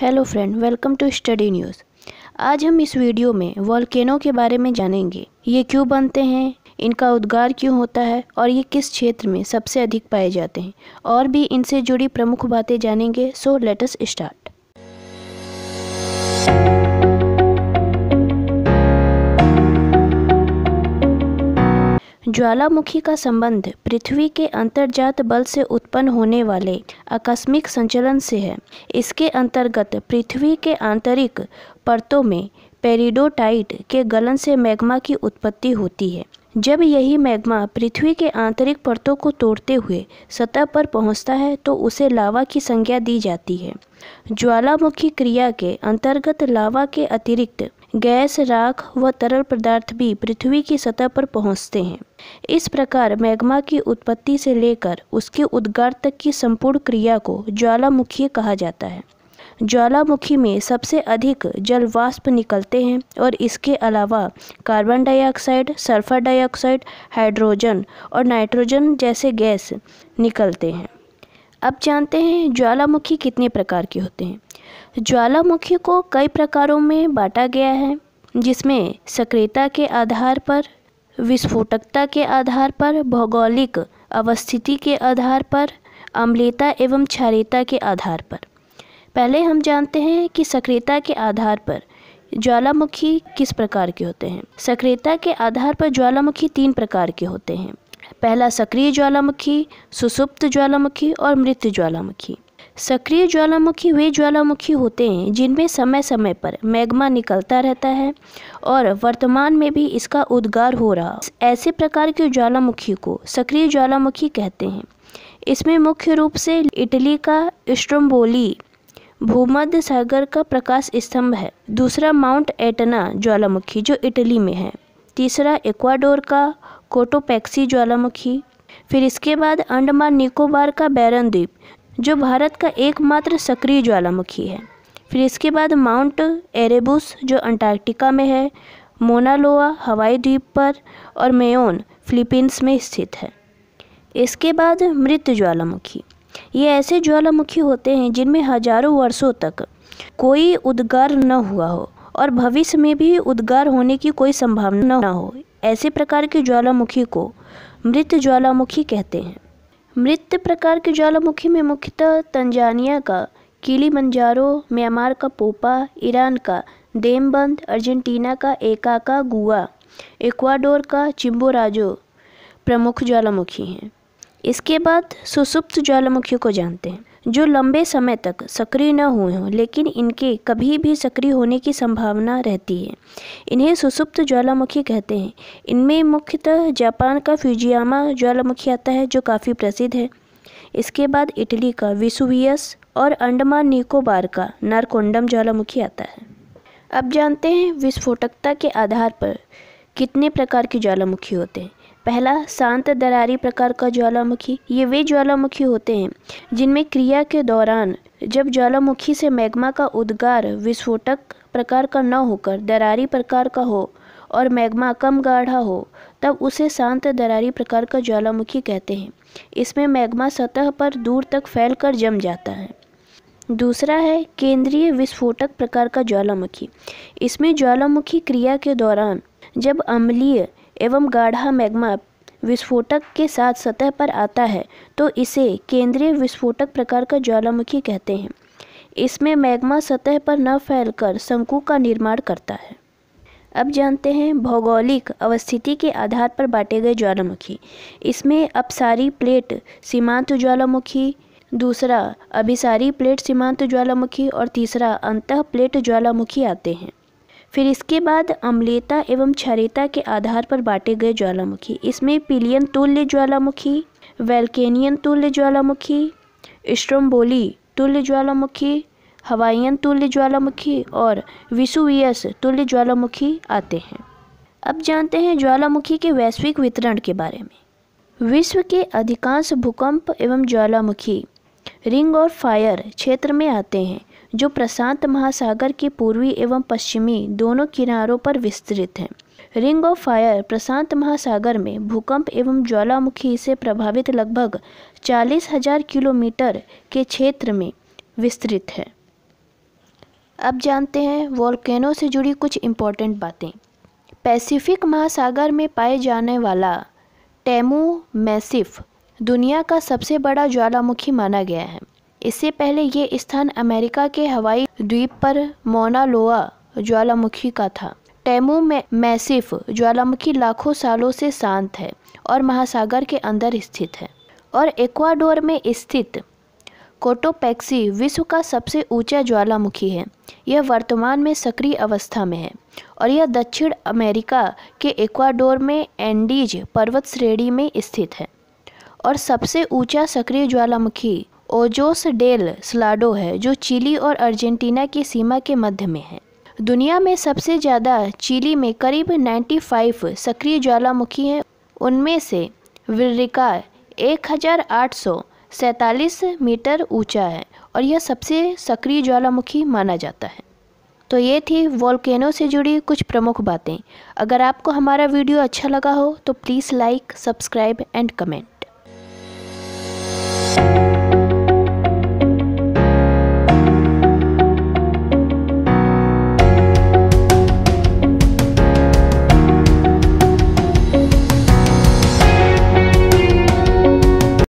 hello friend welcome to study news आज हम इस वीडियो में वॉल्केनो के बारे में जानेंगे ये क्यों बनते हैं इनका उद्गार क्यों होता है और ये किस क्षेत्र में सबसे अधिक पाए जाते हैं और भी इनसे जुड़ी प्रमुख बातें जानेंगे सो लेटस स्टार्ट ज्वालामुखी का संबंध पृथ्वी के अंतर्जात बल से उत्पन्न होने वाले आकस्मिक संचलन से है इसके अंतर्गत पृथ्वी के आंतरिक परतों में पेरिडोटाइट के गलन से मैग्मा की उत्पत्ति होती है जब यही मैग्मा पृथ्वी के आंतरिक परतों को तोड़ते हुए सतह पर पहुंचता है तो उसे लावा की संज्ञा दी जाती है ज्वालामुखी क्रिया के अंतर्गत लावा के अतिरिक्त गैस राख व तरल पदार्थ भी पृथ्वी की सतह पर पहुँचते हैं इस प्रकार मैग्मा की उत्पत्ति से लेकर उसके उद्गार तक की संपूर्ण क्रिया को ज्वालामुखी कहा जाता है ज्वालामुखी में सबसे अधिक जल वाष्प निकलते हैं और इसके अलावा carbon dioxide sulphur dioxide hydrogen और नाइट्रोजन जैसे गैस निकलते हैं अब जानते हैं ज्वालामुखी कितने प्रकार के होते हैं ज्वालामुखी को कई प्रकारों में बांटा गया है जिसमें सक्रियता के आधार पर विस्फोटकता के आधार पर भौगोलिक अवस्थिति के आधार पर अम्लीयता एवं क्षारीयता के आधार पर पहले हम जानते हैं कि सक्रियता के आधार पर ज्वालामुखी किस प्रकार के होते हैं सक्रियता के आधार पर ज्वालामुखी तीन प्रकार के होते हैं पहला सक्रिय ज्वालामुखी सुसुप्त ज्वालामुखी और मृत ज्वालामुखी सक्रिय ज्वालामुखी वे ज्वालामुखी होते हैं जिनमें समय समय पर मैग्मा निकलता रहता है और वर्तमान में भी इसका उद्गार हो रहा ऐसे प्रकार के ज्वालामुखी को सक्रिय ज्वालामुखी कहते हैं इसमें मुख्य रूप से इटली का स्ट्रोम्बोली भूमध्य सागर का प्रकाश स्तंभ है दूसरा माउंट एटना ज्वालामुखी जो इटली में है तीसरा इक्वाडोर का कोटोपैक्सी ज्वालामुखी फिर इसके बाद अंडमान निकोबार का बैरन द्वीप जो भारत का एकमात्र सक्रिय ज्वालामुखी है फिर इसके बाद माउंट एरेबुस जो अंटार्कटिका में है मोनालोआ हवाई द्वीप पर और मेयोन फिलीपींस में स्थित है इसके बाद मृत ज्वालामुखी ये ऐसे ज्वालामुखी होते हैं जिनमें हजारों वर्षों तक कोई उद्गार न हुआ हो और भविष्य में भी उद्गार होने की कोई संभावना न हो ऐसे प्रकार के ज्वालामुखी को मृत ज्वालामुखी कहते हैं मृत प्रकार के ज्वालामुखी में मुख्यतः तंजानिया का मंजारो म्यांमार का पोपा ईरान का देमबंद अर्जेंटीना का गुआ इक्वाडोर का चिम्बोराजो प्रमुख ज्वालामुखी हैं इसके बाद सुसुप्त ज्वालामुखियों को जानते हैं जो लंबे समय तक सक्रिय न हुए हों लेकिन इनके कभी भी सक्रिय होने की संभावना रहती है इन्हें सुसुप्त ज्वालामुखी कहते हैं इनमें मुख्यतः जापान का फ्यूजियामा ज्वालामुखी आता है जो काफ़ी प्रसिद्ध है इसके बाद इटली का विसुवियस और अंडमान निकोबार का नारकोंडम ज्वालामुखी आता है अब जानते हैं विस्फोटकता के आधार पर कितने प्रकार के ज्वालामुखी होते हैं पहला शांत दरारी प्रकार का ज्वालामुखी ये वे ज्वालामुखी होते हैं जिनमें क्रिया के दौरान जब ज्वालामुखी से मैग्मा का उद्गार विस्फोटक प्रकार का न होकर दरारी प्रकार का हो और मैग्मा कम गाढ़ा हो तब उसे शांत दरारी प्रकार का ज्वालामुखी कहते हैं इसमें मैग्मा सतह पर दूर तक फैलकर जम जाता है दूसरा है केंद्रीय विस्फोटक प्रकार का ज्वालामुखी इसमें ज्वालामुखी क्रिया के दौरान जब अम्लीय एवं गाढ़ा मैग्मा विस्फोटक के साथ सतह पर आता है तो इसे केंद्रीय विस्फोटक प्रकार का ज्वालामुखी कहते हैं इसमें मैग्मा सतह पर न फैलकर शंकु का निर्माण करता है अब जानते हैं भौगोलिक अवस्थिति के आधार पर बांटे गए ज्वालामुखी इसमें अपसारी प्लेट सीमांत ज्वालामुखी दूसरा अभिसारी प्लेट सीमांत ज्वालामुखी और तीसरा अंत प्लेट ज्वालामुखी आते हैं फिर इसके बाद अम्लेता एवं क्षारीयता के आधार पर बांटे गए ज्वालामुखी इसमें पिलियन तुल्य ज्वालामुखी वेल्केनियन तुल्य ज्वालामुखी स्ट्रोम्बोली तुल्य ज्वालामुखी हवाइन तुल्य ज्वालामुखी और विसुवियस तुल्य ज्वालामुखी आते हैं अब जानते हैं ज्वालामुखी के वैश्विक वितरण के बारे में विश्व के अधिकांश भूकंप एवं ज्वालामुखी रिंग और फायर क्षेत्र में आते हैं जो प्रशांत महासागर के पूर्वी एवं पश्चिमी दोनों किनारों पर विस्तृत है रिंग ऑफ फायर प्रशांत महासागर में भूकंप एवं ज्वालामुखी से प्रभावित लगभग चालीस हजार किलोमीटर के क्षेत्र में विस्तृत है अब जानते हैं वॉल्केनो से जुड़ी कुछ इम्पोर्टेंट बातें पैसिफिक महासागर में पाए जाने वाला टेमू मैसिफ दुनिया का सबसे बड़ा ज्वालामुखी माना गया है इससे पहले ये स्थान अमेरिका के हवाई द्वीप पर मोनालोआ ज्वालामुखी का था टेमू में मैसिफ ज्वालामुखी लाखों सालों से शांत है और महासागर के अंदर स्थित है और एक्वाडोर में स्थित कोटोपैक्सी विश्व का सबसे ऊंचा ज्वालामुखी है यह वर्तमान में सक्रिय अवस्था में है और यह दक्षिण अमेरिका के एक्वाडोर में एंडीज पर्वत श्रेणी में स्थित है और सबसे ऊंचा सक्रिय ज्वालामुखी ओजोस डेल स्लाडो है जो चिली और अर्जेंटीना की सीमा के मध्य में है दुनिया में सबसे ज़्यादा चिली में करीब 95 सक्रिय ज्वालामुखी हैं उनमें से विर्रिका एक मीटर ऊंचा है और यह सबसे सक्रिय ज्वालामुखी माना जाता है तो ये थी वॉल्केनो से जुड़ी कुछ प्रमुख बातें अगर आपको हमारा वीडियो अच्छा लगा हो तो please like subscribe and comment